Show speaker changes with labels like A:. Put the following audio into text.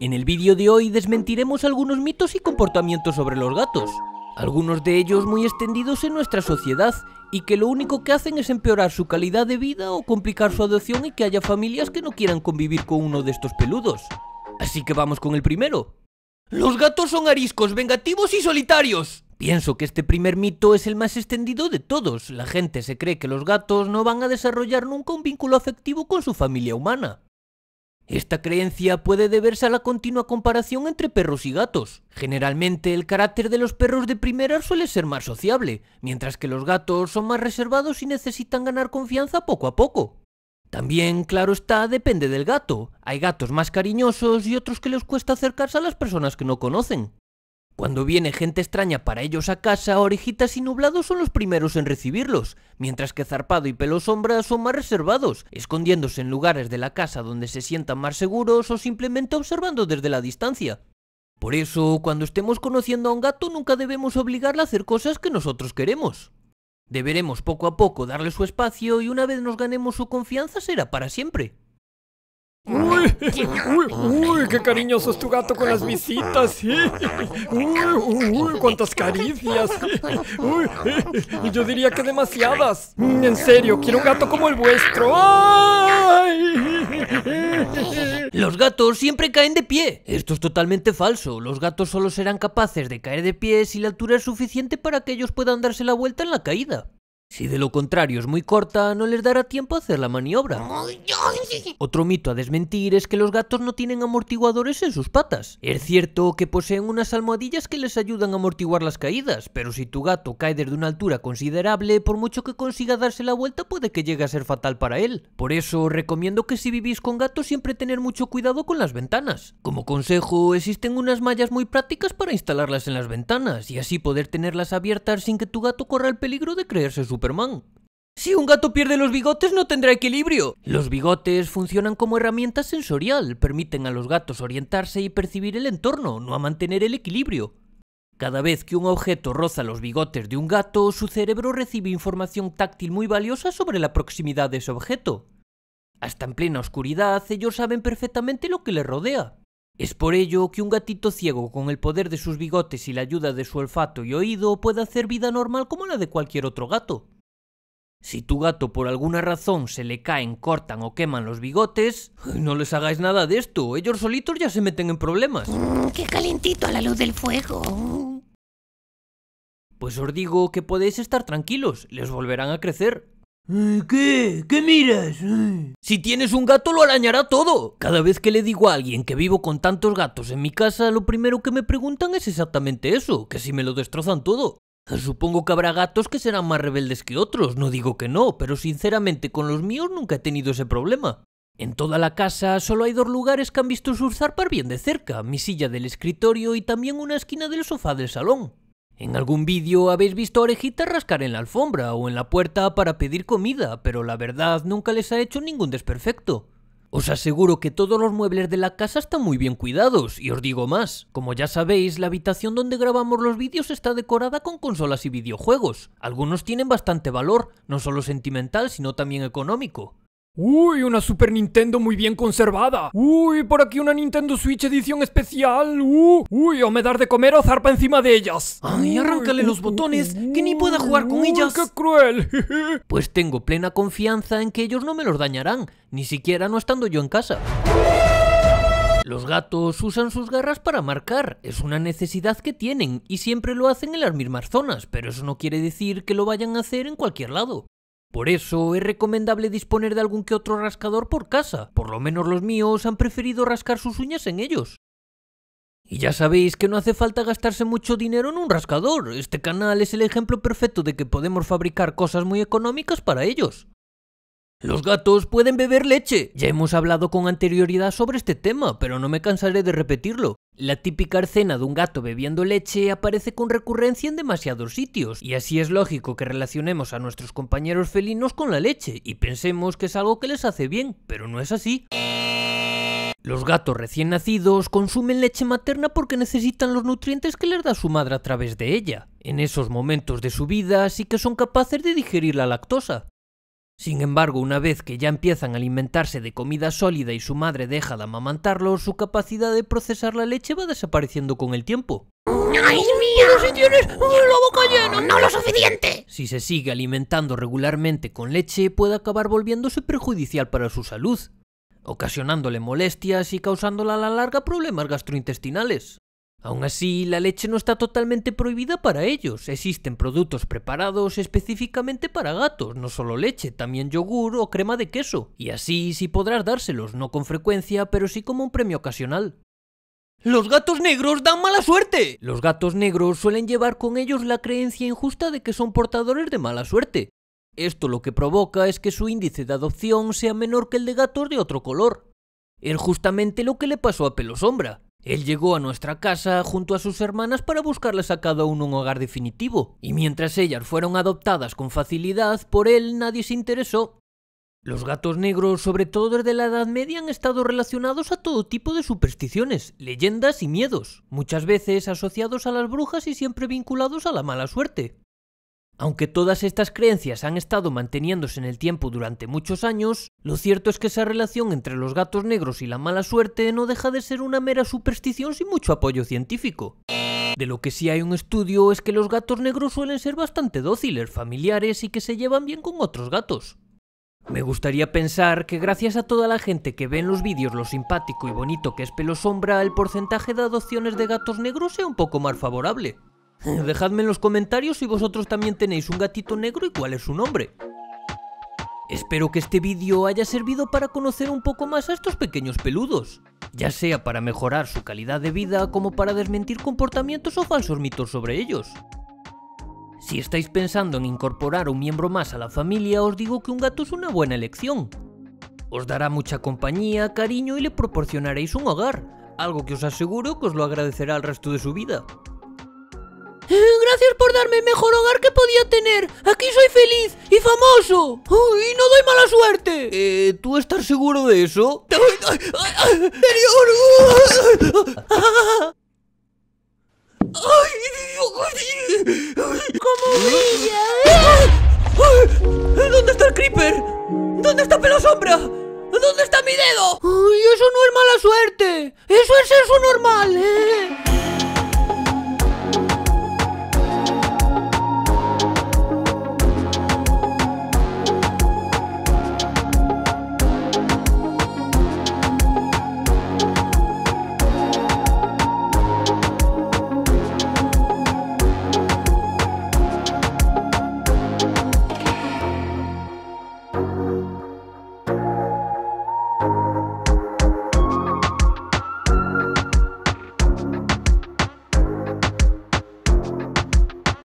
A: En el vídeo de hoy desmentiremos algunos mitos y comportamientos sobre los gatos, algunos de ellos muy extendidos en nuestra sociedad y que lo único que hacen es empeorar su calidad de vida o complicar su adopción y que haya familias que no quieran convivir con uno de estos peludos. Así que vamos con el primero. Los gatos son ariscos, vengativos y solitarios. Pienso que este primer mito es el más extendido de todos. La gente se cree que los gatos no van a desarrollar nunca un vínculo afectivo con su familia humana. Esta creencia puede deberse a la continua comparación entre perros y gatos. Generalmente el carácter de los perros de primera suele ser más sociable, mientras que los gatos son más reservados y necesitan ganar confianza poco a poco. También, claro está, depende del gato. Hay gatos más cariñosos y otros que les cuesta acercarse a las personas que no conocen. Cuando viene gente extraña para ellos a casa, Orejitas y nublados son los primeros en recibirlos, mientras que Zarpado y Pelo Sombra son más reservados, escondiéndose en lugares de la casa donde se sientan más seguros o simplemente observando desde la distancia. Por eso, cuando estemos conociendo a un gato nunca debemos obligarle a hacer cosas que nosotros queremos. Deberemos poco a poco darle su espacio y una vez nos ganemos su confianza será para siempre. Uy, uy, uy, qué cariñoso es tu gato con las visitas. Uy, uy, cuántas caricias. Uy, yo diría que demasiadas. En serio, quiero un gato como el vuestro. Los gatos siempre caen de pie. Esto es totalmente falso. Los gatos solo serán capaces de caer de pie si la altura es suficiente para que ellos puedan darse la vuelta en la caída. Si de lo contrario es muy corta, no les dará tiempo a hacer la maniobra. Otro mito a desmentir es que los gatos no tienen amortiguadores en sus patas. Es cierto que poseen unas almohadillas que les ayudan a amortiguar las caídas, pero si tu gato cae desde una altura considerable, por mucho que consiga darse la vuelta puede que llegue a ser fatal para él. Por eso recomiendo que si vivís con gatos siempre tener mucho cuidado con las ventanas. Como consejo, existen unas mallas muy prácticas para instalarlas en las ventanas y así poder tenerlas abiertas sin que tu gato corra el peligro de creerse su si un gato pierde los bigotes no tendrá equilibrio. Los bigotes funcionan como herramienta sensorial, permiten a los gatos orientarse y percibir el entorno, no a mantener el equilibrio. Cada vez que un objeto roza los bigotes de un gato, su cerebro recibe información táctil muy valiosa sobre la proximidad de ese objeto. Hasta en plena oscuridad, ellos saben perfectamente lo que les rodea. Es por ello que un gatito ciego con el poder de sus bigotes y la ayuda de su olfato y oído puede hacer vida normal como la de cualquier otro gato. Si tu gato por alguna razón se le caen, cortan o queman los bigotes, no les hagáis nada de esto, ellos solitos ya se meten en problemas. Mm, ¡Qué calentito a la luz del fuego! Pues os digo que podéis estar tranquilos, les volverán a crecer. ¿Qué? ¿Qué miras? Si tienes un gato lo arañará todo. Cada vez que le digo a alguien que vivo con tantos gatos en mi casa, lo primero que me preguntan es exactamente eso, que si me lo destrozan todo. Supongo que habrá gatos que serán más rebeldes que otros, no digo que no, pero sinceramente con los míos nunca he tenido ese problema. En toda la casa solo hay dos lugares que han visto surzar par bien de cerca, mi silla del escritorio y también una esquina del sofá del salón. En algún vídeo habéis visto a rascar en la alfombra o en la puerta para pedir comida, pero la verdad nunca les ha hecho ningún desperfecto. Os aseguro que todos los muebles de la casa están muy bien cuidados, y os digo más. Como ya sabéis, la habitación donde grabamos los vídeos está decorada con consolas y videojuegos. Algunos tienen bastante valor, no solo sentimental, sino también económico. Uy, una Super Nintendo muy bien conservada. Uy, por aquí una Nintendo Switch edición especial. Uh, uy, o me dar de comer o zarpa encima de ellas. Ay, arráncale los botones, que ni pueda jugar con ellas. ¡Qué cruel! pues tengo plena confianza en que ellos no me los dañarán, ni siquiera no estando yo en casa. Los gatos usan sus garras para marcar, es una necesidad que tienen y siempre lo hacen en las mismas zonas, pero eso no quiere decir que lo vayan a hacer en cualquier lado. Por eso es recomendable disponer de algún que otro rascador por casa, por lo menos los míos han preferido rascar sus uñas en ellos. Y ya sabéis que no hace falta gastarse mucho dinero en un rascador, este canal es el ejemplo perfecto de que podemos fabricar cosas muy económicas para ellos. Los gatos pueden beber leche, ya hemos hablado con anterioridad sobre este tema, pero no me cansaré de repetirlo. La típica escena de un gato bebiendo leche aparece con recurrencia en demasiados sitios, y así es lógico que relacionemos a nuestros compañeros felinos con la leche y pensemos que es algo que les hace bien, pero no es así. Los gatos recién nacidos consumen leche materna porque necesitan los nutrientes que les da su madre a través de ella. En esos momentos de su vida sí que son capaces de digerir la lactosa, sin embargo, una vez que ya empiezan a alimentarse de comida sólida y su madre deja de amamantarlo, su capacidad de procesar la leche va desapareciendo con el tiempo. ¡Ay, mía! ¡Pero si tienes uh, la boca llena! ¡No lo suficiente! Si se sigue alimentando regularmente con leche, puede acabar volviéndose perjudicial para su salud, ocasionándole molestias y causándole a la larga problemas gastrointestinales. Aún así, la leche no está totalmente prohibida para ellos. Existen productos preparados específicamente para gatos, no solo leche, también yogur o crema de queso. Y así sí podrás dárselos, no con frecuencia, pero sí como un premio ocasional. ¡Los gatos negros dan mala suerte! Los gatos negros suelen llevar con ellos la creencia injusta de que son portadores de mala suerte. Esto lo que provoca es que su índice de adopción sea menor que el de gatos de otro color. Es justamente lo que le pasó a Pelosombra. Él llegó a nuestra casa junto a sus hermanas para buscarles a cada uno un hogar definitivo, y mientras ellas fueron adoptadas con facilidad, por él nadie se interesó. Los gatos negros, sobre todo desde la Edad Media, han estado relacionados a todo tipo de supersticiones, leyendas y miedos, muchas veces asociados a las brujas y siempre vinculados a la mala suerte. Aunque todas estas creencias han estado manteniéndose en el tiempo durante muchos años, lo cierto es que esa relación entre los gatos negros y la mala suerte no deja de ser una mera superstición sin mucho apoyo científico. De lo que sí hay un estudio es que los gatos negros suelen ser bastante dóciles, familiares y que se llevan bien con otros gatos. Me gustaría pensar que gracias a toda la gente que ve en los vídeos lo simpático y bonito que es Pelosombra, Sombra, el porcentaje de adopciones de gatos negros sea un poco más favorable. Dejadme en los comentarios si vosotros también tenéis un gatito negro y cuál es su nombre. Espero que este vídeo haya servido para conocer un poco más a estos pequeños peludos, ya sea para mejorar su calidad de vida como para desmentir comportamientos o falsos mitos sobre ellos. Si estáis pensando en incorporar un miembro más a la familia, os digo que un gato es una buena elección. Os dará mucha compañía, cariño y le proporcionaréis un hogar, algo que os aseguro que os lo agradecerá el resto de su vida. Gracias por darme el mejor hogar que podía tener. Aquí soy feliz y famoso. y no doy mala suerte. Eh, ¿tú estás seguro de eso? ¡Como eh? ¿Eh? ¿Dónde está el creeper? ¿Dónde está sombra? ¿Dónde está mi dedo? ¡Ay, eso no es mala suerte! ¡Eso es eso normal, eh!